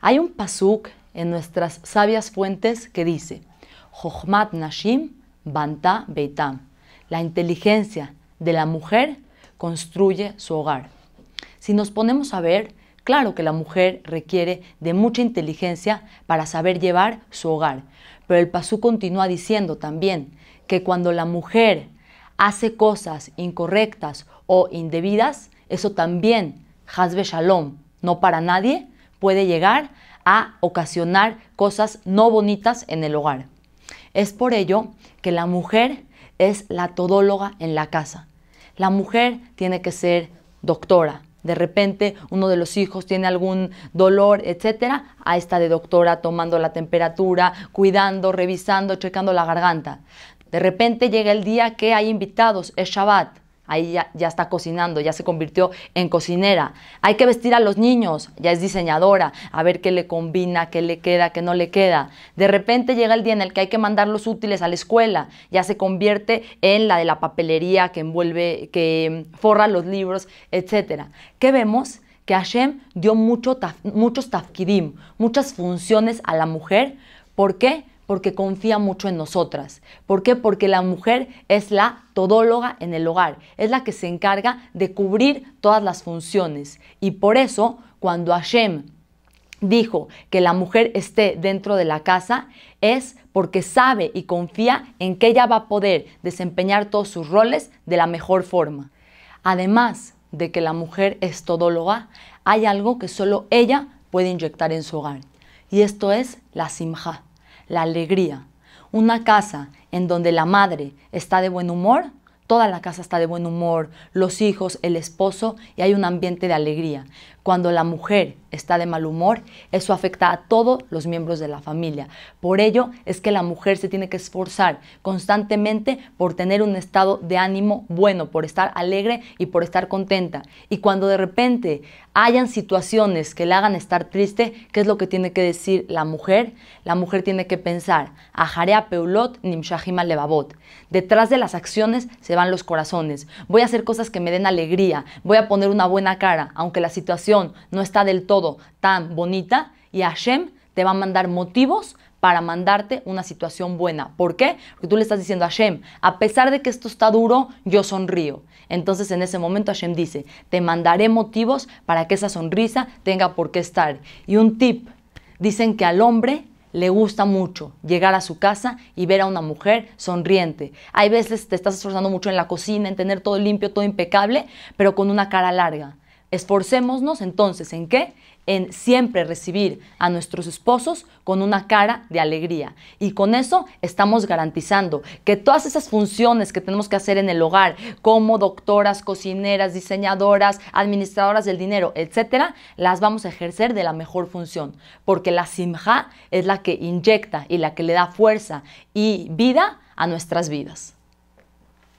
Hay un pasuk en nuestras sabias fuentes que dice, Jochmat Nashim Banta Beitam, la inteligencia de la mujer construye su hogar. Si nos ponemos a ver, claro que la mujer requiere de mucha inteligencia para saber llevar su hogar, pero el pasú continúa diciendo también que cuando la mujer hace cosas incorrectas o indebidas, eso también, Hazbe Shalom, no para nadie, puede llegar a ocasionar cosas no bonitas en el hogar. Es por ello que la mujer es la todóloga en la casa. La mujer tiene que ser doctora. De repente uno de los hijos tiene algún dolor, etcétera, a esta de doctora tomando la temperatura, cuidando, revisando, checando la garganta. De repente llega el día que hay invitados, es Shabbat ahí ya, está cocinando, ya se convirtió en cocinera. Hay que vestir a los niños, ya es diseñadora, a ver qué le combina, qué le queda, qué no le queda. De repente llega el día en el que hay que mandar los útiles a la escuela, ya se convierte en la de la papelería que envuelve, que forra los libros, etc. ¿Qué vemos? Que Hashem dio mucho muchos tafkidim, muchas funciones a la mujer. ¿Por qué? porque confía mucho en nosotras. ¿Por qué? Porque la mujer es la todóloga en el hogar, es la que se encarga de cubrir todas las funciones. Y por eso, cuando Hashem dijo que la mujer esté dentro de la casa es porque sabe y confía en que ella va a poder desempeñar todos sus roles de la mejor forma. Además de que la mujer es todóloga, hay algo que solo ella puede inyectar en su hogar, y esto es la simja la alegría. Una casa en donde la madre está de buen humor, toda la casa está de buen humor, los hijos, el esposo y hay un ambiente de alegría. Cuando la mujer está de mal humor, eso afecta a todos los miembros de la familia. Por ello es que la mujer se tiene que esforzar constantemente por tener un estado de ánimo bueno, por estar alegre y por estar contenta. Y cuando de repente hayan situaciones que le hagan estar triste, ¿qué es lo que tiene que decir la mujer? La mujer tiene que pensar, ajarea peulot nimshahima levavot. Detrás de las acciones se van los corazones. Voy a hacer cosas que me den alegría, voy a poner una buena cara, aunque la situación no está del todo tan bonita y Hashem te va a mandar motivos para mandarte una situación buena. ¿Por qué? Porque tú le estás diciendo a Hashem, a pesar de que esto está duro, yo sonrío. Entonces en ese momento Hashem dice, te mandaré motivos para que esa sonrisa tenga por qué estar. Y un tip, dicen que al hombre le gusta mucho llegar a su casa y ver a una mujer sonriente. Hay veces te estás esforzando mucho en la cocina, en tener todo limpio, todo impecable, pero con una cara larga. Esforcémonos entonces en qué? En siempre recibir a nuestros esposos con una cara de alegría. Y con eso estamos garantizando que todas esas funciones que tenemos que hacer en el hogar, como doctoras, cocineras, diseñadoras, administradoras del dinero, etcétera, las vamos a ejercer de la mejor función. Porque la simja es la que inyecta y la que le da fuerza y vida a nuestras vidas.